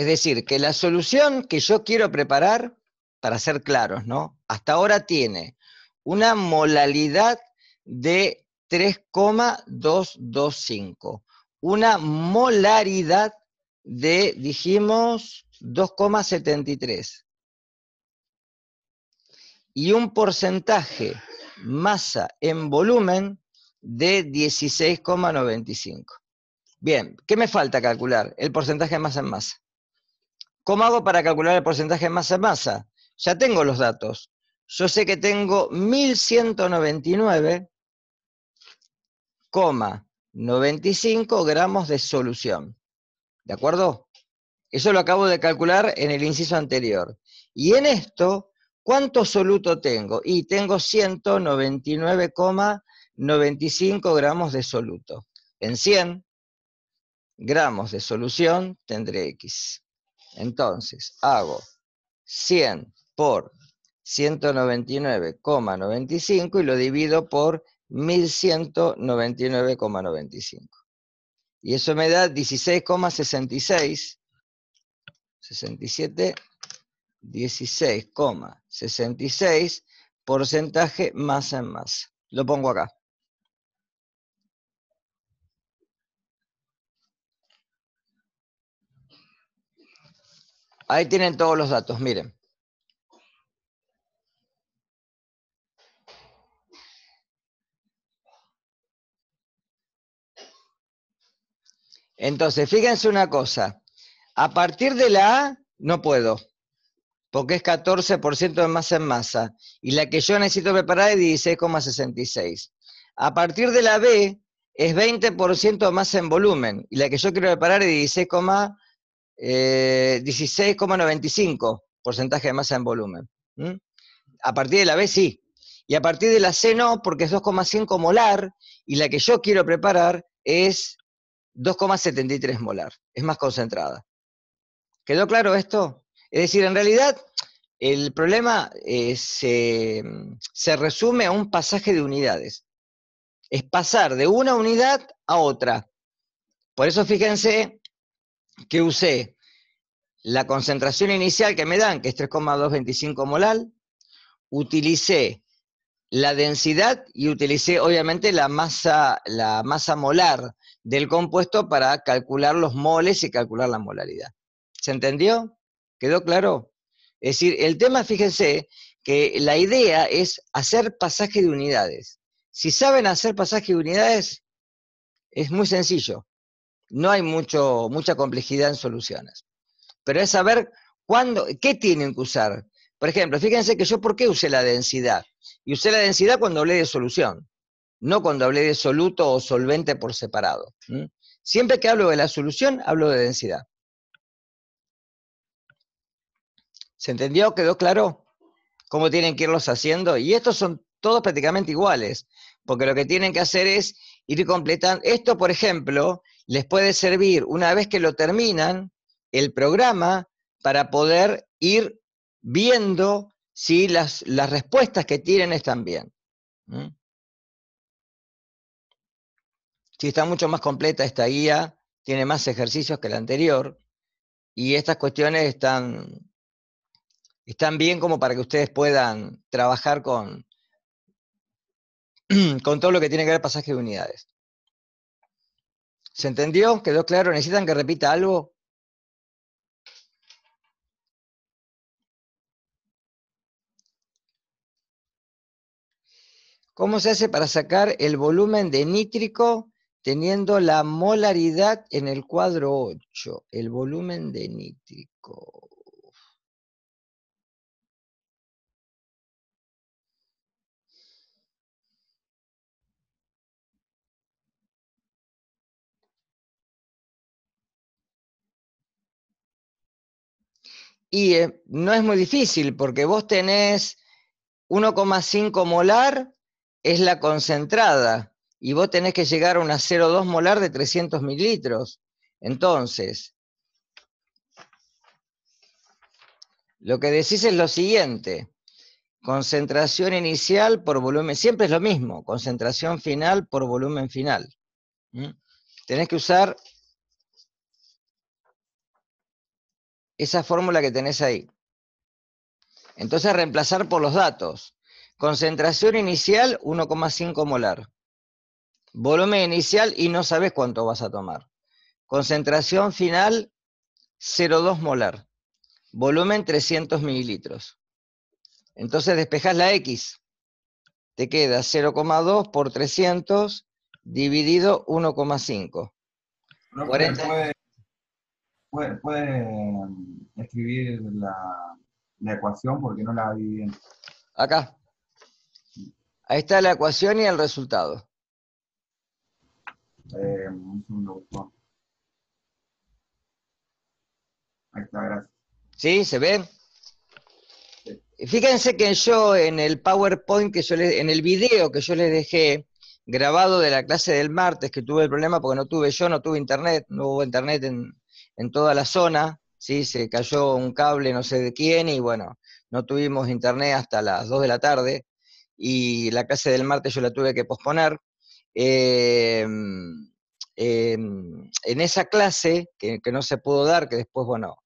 Es decir, que la solución que yo quiero preparar, para ser claros, ¿no? Hasta ahora tiene una molalidad de 3,225, una molaridad de, dijimos, 2,73 y un porcentaje masa en volumen de 16,95. Bien, ¿qué me falta calcular? El porcentaje de masa en masa. ¿Cómo hago para calcular el porcentaje de masa en masa? Ya tengo los datos. Yo sé que tengo 1199,95 gramos de solución. ¿De acuerdo? Eso lo acabo de calcular en el inciso anterior. Y en esto, ¿cuánto soluto tengo? Y tengo 199,95 gramos de soluto. En 100 gramos de solución tendré X. Entonces, hago 100 por 199,95 y lo divido por 1199,95. Y eso me da 16,66, 67, 16,66 porcentaje más en más. Lo pongo acá. Ahí tienen todos los datos, miren. Entonces, fíjense una cosa. A partir de la A no puedo, porque es 14% de masa en masa. Y la que yo necesito preparar es 16,66. A partir de la B es 20% de masa en volumen. Y la que yo quiero preparar es 16,66. 16,95 eh, porcentaje de masa en volumen. A partir de la B sí. Y a partir de la C no, porque es 2,5 molar y la que yo quiero preparar es 2,73 molar. Es más concentrada. ¿Quedó claro esto? Es decir, en realidad el problema eh, se, se resume a un pasaje de unidades. Es pasar de una unidad a otra. Por eso fíjense que usé la concentración inicial que me dan, que es 3,225 molar. utilicé la densidad y utilicé obviamente la masa, la masa molar del compuesto para calcular los moles y calcular la molaridad. ¿Se entendió? ¿Quedó claro? Es decir, el tema, fíjense, que la idea es hacer pasaje de unidades. Si saben hacer pasaje de unidades, es muy sencillo no hay mucho, mucha complejidad en soluciones. Pero es saber cuándo, qué tienen que usar. Por ejemplo, fíjense que yo por qué usé la densidad. Y usé la densidad cuando hablé de solución, no cuando hablé de soluto o solvente por separado. Siempre que hablo de la solución, hablo de densidad. ¿Se entendió? ¿Quedó claro cómo tienen que irlos haciendo? Y estos son todos prácticamente iguales, porque lo que tienen que hacer es ir completando. Esto, por ejemplo, les puede servir una vez que lo terminan el programa para poder ir viendo si las, respuestas que tienen están bien. Si está mucho más completa esta guía, tiene más ejercicios que la anterior y estas cuestiones están, están bien como para que ustedes puedan trabajar con, con todo lo que tiene que ver pasaje de unidades. ¿Se entendió? ¿Quedó claro? ¿Necesitan que repita algo? ¿Cómo se hace para sacar el volumen de nítrico teniendo la molaridad en el cuadro 8? El volumen de nítrico. Y eh, no es muy difícil porque vos tenés 1,5 molar, es la concentrada, y vos tenés que llegar a una 0,2 molar de 300 mililitros. Entonces, lo que decís es lo siguiente, concentración inicial por volumen, siempre es lo mismo, concentración final por volumen final. Tenés que usar esa fórmula que tenés ahí. Entonces, reemplazar por los datos. Concentración inicial, 1,5 molar. Volumen inicial y no sabes cuánto vas a tomar. Concentración final, 0,2 molar. Volumen, 300 mililitros. Entonces despejás la X. Te queda 0,2 por 300 dividido 1,5. 49 puede, escribir la, ecuación porque no la vi bien. Acá. Ahí está la ecuación y el resultado. Eh, un Ahí está, gracias. ¿Sí? ¿Se ve? Fíjense que yo en el PowerPoint que en el video que yo les dejé grabado de la clase del martes que tuve el problema porque no tuve yo, no tuve internet, no hubo internet en, en toda la zona, ¿sí? se cayó un cable no sé de quién y bueno, no tuvimos internet hasta las 2 de la tarde y la clase del martes yo la tuve que posponer. Em, em, en esa clase que, no se pudo dar, que después, bueno,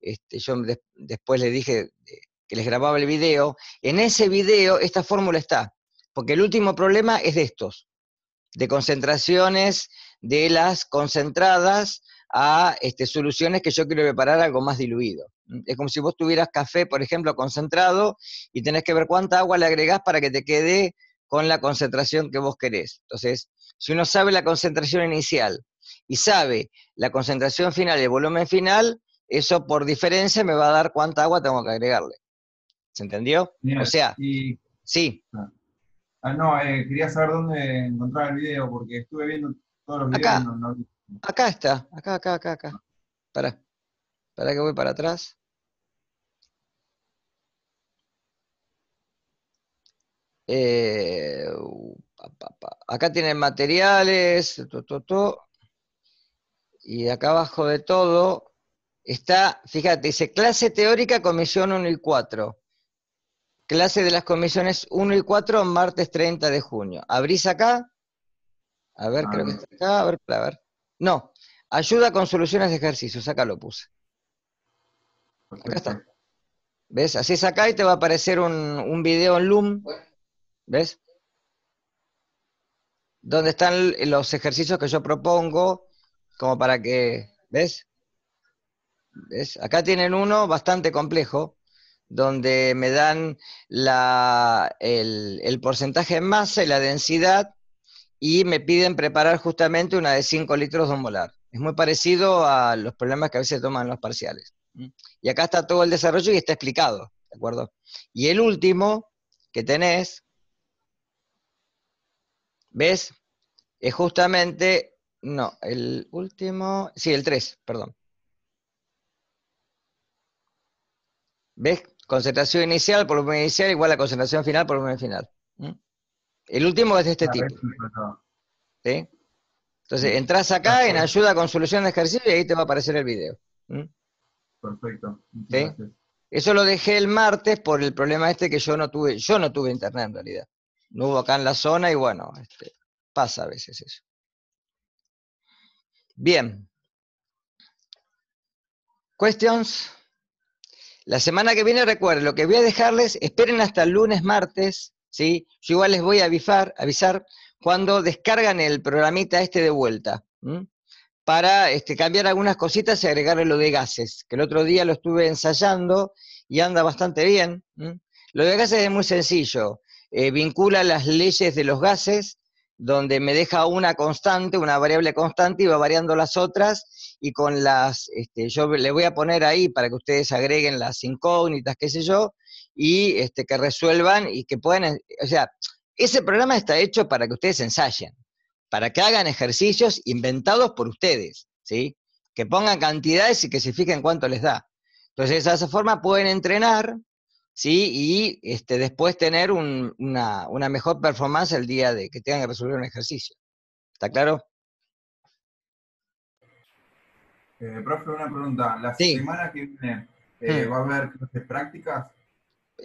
este, yo después le dije eh, que les grababa el video, en ese video esta fórmula está, porque el último problema es de estos, de concentraciones de las concentradas a este, soluciones que yo quiero preparar algo más diluido. Mm, es como si vos tuvieras café, por ejemplo, concentrado y tenés que ver cuánta agua le agregás para que te quede con la concentración que vos querés. Entonces, si uno sabe la concentración inicial y sabe la concentración final y el volumen final, eso por diferencia me va a dar cuánta agua tengo que agregarle. ¿Se entendió? o sea, sí. Ah, ah no, eh, quería saber dónde encontrar el video porque estuve viendo todos los videos. Acá. Acá está, acá, acá, acá, acá. Para que voy para atrás. Eh, acá tienen materiales, y acá abajo de todo está, fíjate, dice clase teórica, comisión 1 y 4. Clase de las comisiones 1 y 4, martes 30 de junio. ¿Abrís acá? A ver, creo que ah. está acá, a ver, a ver. No, ayuda con soluciones de ejercicios. Acá lo puse. Acá está. ¿Ves? Así acá y te va a aparecer un, un video en Loom. ¿Ves? Donde están los ejercicios que yo propongo, como para que. ¿Ves? ¿Ves? Acá tienen uno bastante complejo, donde me dan la, el, el porcentaje de masa y la densidad y me piden preparar justamente una de 5 litros de molar. Es muy parecido a los problemas que a veces toman los parciales. Y acá está todo el desarrollo y está explicado, ¿de acuerdo? Y el último que tenés, ¿ves? Es justamente, no, el último, sí, el 3, perdón. ¿Ves? Concentración inicial, por volumen inicial, igual a concentración final, por volumen final. ¿Mm? El último es de este tipo. Entonces, entras acá en ayuda con solución de ejercicio y ahí te va a aparecer el video. ¿Mm? Perfecto. Eso lo dejé el martes por el problema este que yo no tuve, yo no tuve internet en realidad. No hubo acá en la zona y bueno, este, pasa a veces eso. Bien. Questions. La semana que viene, recuerden, lo que voy a dejarles, esperen hasta el lunes, martes, ¿sí? Yo igual les voy a avisar, avisar cuando descargan el programita este de vuelta, para este, cambiar algunas cositas y agregarle lo de gases, que el otro día lo estuve ensayando y anda bastante bien. Lo de gases es muy sencillo, eh, vincula las leyes de los gases, donde me deja una constante, una variable constante y va variando las otras y con las, este, yo le voy a poner ahí para que ustedes agreguen las incógnitas, qué sé yo, y este, que resuelvan y que puedan, o sea, ese programa está hecho para que ustedes ensayen, para que hagan ejercicios inventados por ustedes, ¿sí? Que pongan cantidades y que se fijen cuánto les da. Entonces, de esa forma pueden entrenar, ¿sí? Y este, después tener una, una, mejor performance el día de que tengan que resolver un ejercicio. ¿Está claro? Eh, profe, una pregunta. La semana que viene, eh, mm. ¿va a haber prácticas?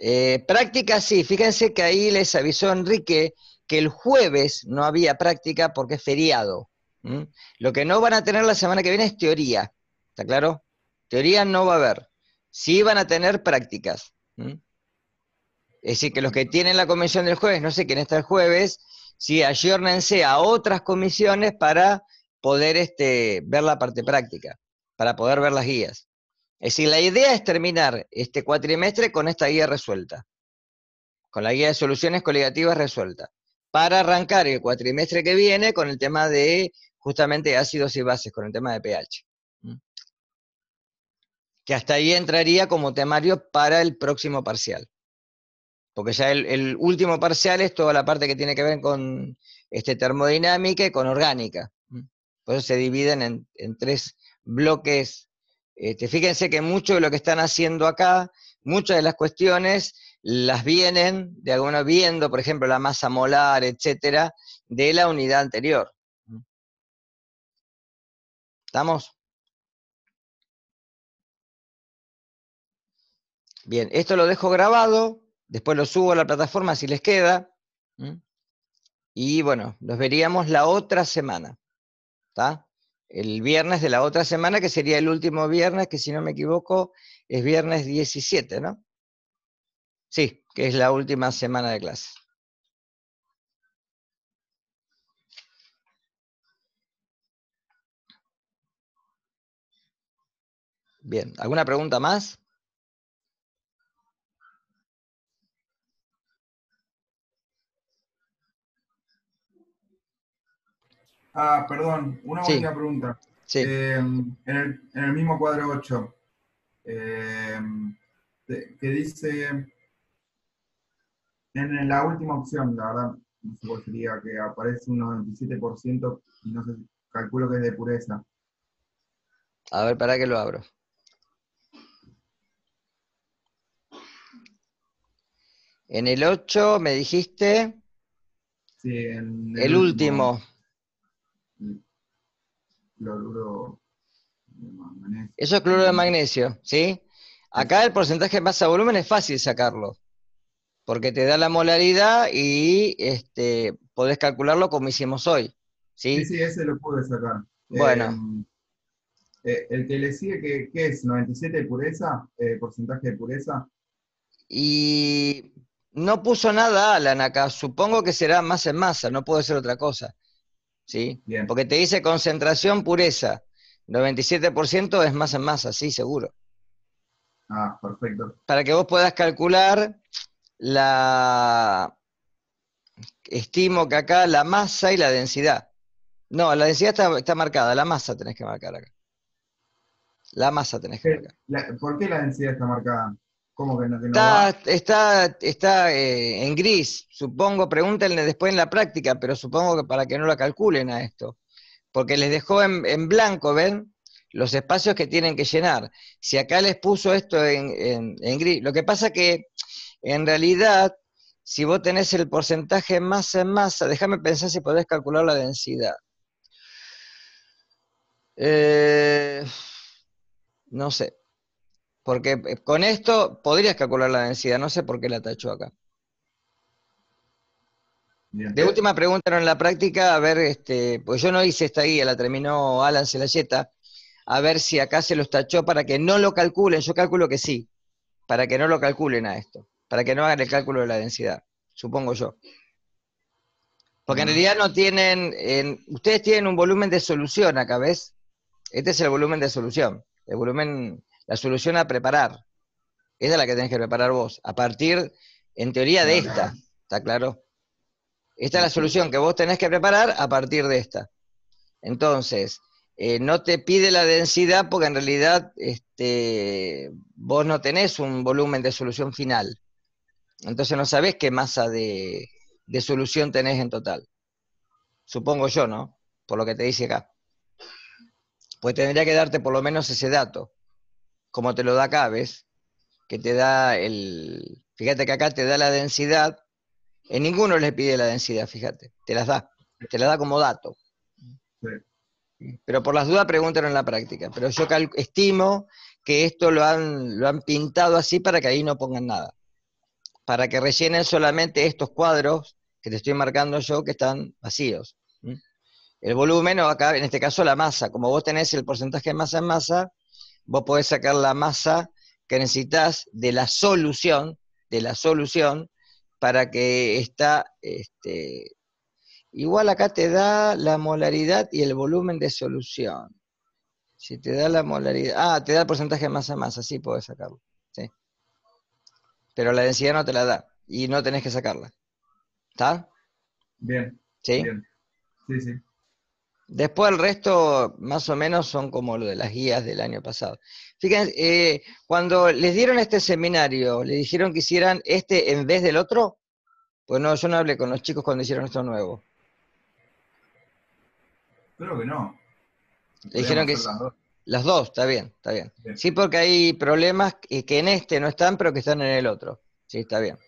prácticas eh, práctica sí, fíjense que ahí les avisó Enrique que el jueves no había práctica porque es feriado. Lo que no van a tener la semana que viene es teoría, ¿está claro? Teoría no va a haber. Sí van a tener prácticas. Es decir, que los que tienen la comisión del jueves, no sé quién está el jueves, sí, ayernense a otras comisiones para poder este, ver la parte práctica, para poder ver las guías. Es decir, la idea es terminar este cuatrimestre con esta guía resuelta, con la guía de soluciones coligativas resuelta, para arrancar el cuatrimestre que viene con el tema de justamente ácidos y bases, con el tema de pH. ¿Mm? Que hasta ahí entraría como temario para el próximo parcial. Porque ya el, último parcial es toda la parte que tiene que ver con este, termodinámica y con orgánica. ¿Mm? Por eso se dividen en tres bloques este, fíjense que mucho de lo que están haciendo acá, muchas de las cuestiones las vienen, de alguna viendo, por ejemplo, la masa molar, etcétera, de la unidad anterior. ¿Estamos? Bien, esto lo dejo grabado, después lo subo a la plataforma si les queda. Y bueno, nos veríamos la otra semana. ¿Está? el viernes de la otra semana, que sería el último viernes, que si no me equivoco es viernes 17, ¿no? Sí, que es la última semana de clase. Bien, ¿alguna pregunta más? Ah, perdón, una última pregunta. Eh, en, el, mismo cuadro 8, eh, que dice, en la última opción, la verdad, no sé qué que aparece un 97% y no sé, calculo que es de pureza. A ver, para qué lo abro. En el 8 me dijiste. Sí, en el, último cloruro de magnesio. Eso es cloruro de magnesio, ¿sí? Acá el porcentaje de masa volumen es fácil sacarlo, porque te da la molaridad y este, podés calcularlo como hicimos hoy. Sí, sí, ese lo pude sacar. Bueno. Eh, eh, el que le sigue, ¿qué, es? ¿97 de pureza? Eh, ¿Porcentaje de pureza? Y no puso nada Alan acá. Supongo que será más en masa, no puede ser otra cosa. ¿sí? Porque te dice concentración, pureza. 97% es más en masa, sí, seguro. Ah, perfecto. Para que vos puedas calcular la, estimo que acá la masa y la densidad. No, la densidad está, marcada, la masa tenés que marcar acá. La masa tenés que marcar. ¿Por qué la densidad está marcada? está, está, eh, en gris, supongo, pregúntenle después en la práctica, pero supongo que para que no la calculen a esto, porque les dejó en, blanco, ¿ven? Los espacios que tienen que llenar. Si acá les puso esto en, gris, lo que pasa que en realidad, si vos tenés el porcentaje masa en masa, déjame pensar si podés calcular la densidad. Eh, no sé, porque eh, con esto podrías calcular la densidad, no sé por qué la tachó acá. De eh, última pregunta en la práctica, a ver, este, pues yo no hice esta guía, la terminó Alan Celayeta, a ver si acá se los tachó para que no lo calculen, yo calculo que sí, para que no lo calculen a esto, para que no hagan el cálculo de la densidad, supongo yo. Porque en ah. realidad no tienen, ustedes tienen un volumen de solución acá, ¿ves? Este es el volumen de solución, el volumen la solución a preparar. Esa es la que tenés que preparar vos, a partir, en teoría, de esta. ¿Está claro? Esta es la solución que vos tenés que preparar a partir de esta. Entonces, eh, no te pide la densidad porque en realidad este, vos no tenés un volumen de solución final. Entonces no sabés qué masa de, de, solución tenés en total. Supongo yo, ¿no? Por lo que te dice acá. Pues tendría que darte por lo menos ese dato como te lo da acá, ¿ves? Que te da el... Fíjate que acá te da la densidad. En ninguno les pide la densidad, fíjate. Te las da. Te la da como dato. Pero por las dudas pregúntalo en la práctica. Pero yo estimo que esto lo han, lo han pintado así para que ahí no pongan nada. Para que rellenen solamente estos cuadros que te estoy marcando yo que están vacíos. El volumen, o acá en este caso la masa, como vos tenés el porcentaje de masa en masa, vos podés sacar la masa que necesitas de la solución, de la solución, para que está, este, igual acá te da la molaridad y el volumen de solución. Si te da la molaridad, ah, te da el porcentaje de masa a masa, sí podés sacarlo. Sí. Pero la densidad no te la da y no tenés que sacarla. ¿Está? Bien. ¿Sí? Bien. Sí, sí. Después el resto, más o menos, son como lo de las guías del año pasado. Fíjense, eh, cuando les dieron este seminario, le dijeron que hicieran este en vez del otro? Pues no, yo no hablé con los chicos cuando hicieron esto nuevo. Creo que no. Le dijeron que las dos. las dos, está bien, está bien. Sí, porque hay problemas que en este no están, pero que están en el otro. Sí, está bien.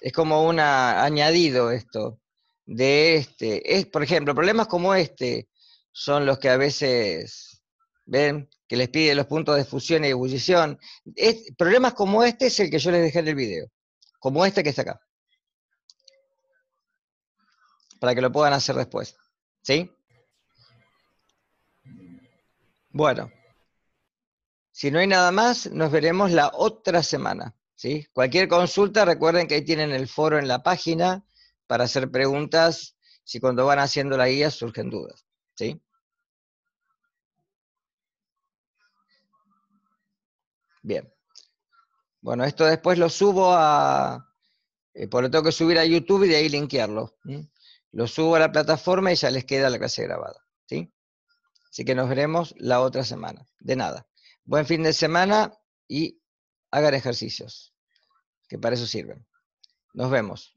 Es como un añadido esto de este. Es, por ejemplo, problemas como este son los que a veces ven que les pide los puntos de fusión y ebullición. problemas como este es el que yo les dejé en el video, como este que está acá. Para que lo puedan hacer después. ¿Sí? Bueno. Si no hay nada más, nos veremos la otra semana. ¿sí? Cualquier consulta, recuerden que ahí tienen el foro en la página para hacer preguntas si cuando van haciendo la guía surgen dudas. ¿sí? Bien. Bueno, esto después lo subo a... Eh, por pues lo tengo que subir a YouTube y de ahí linkearlo. Lo subo a la plataforma y ya les queda la clase grabada. ¿sí? Así que nos veremos la otra semana. De nada. Buen fin de semana y hagan ejercicios, que para eso sirven. Nos vemos.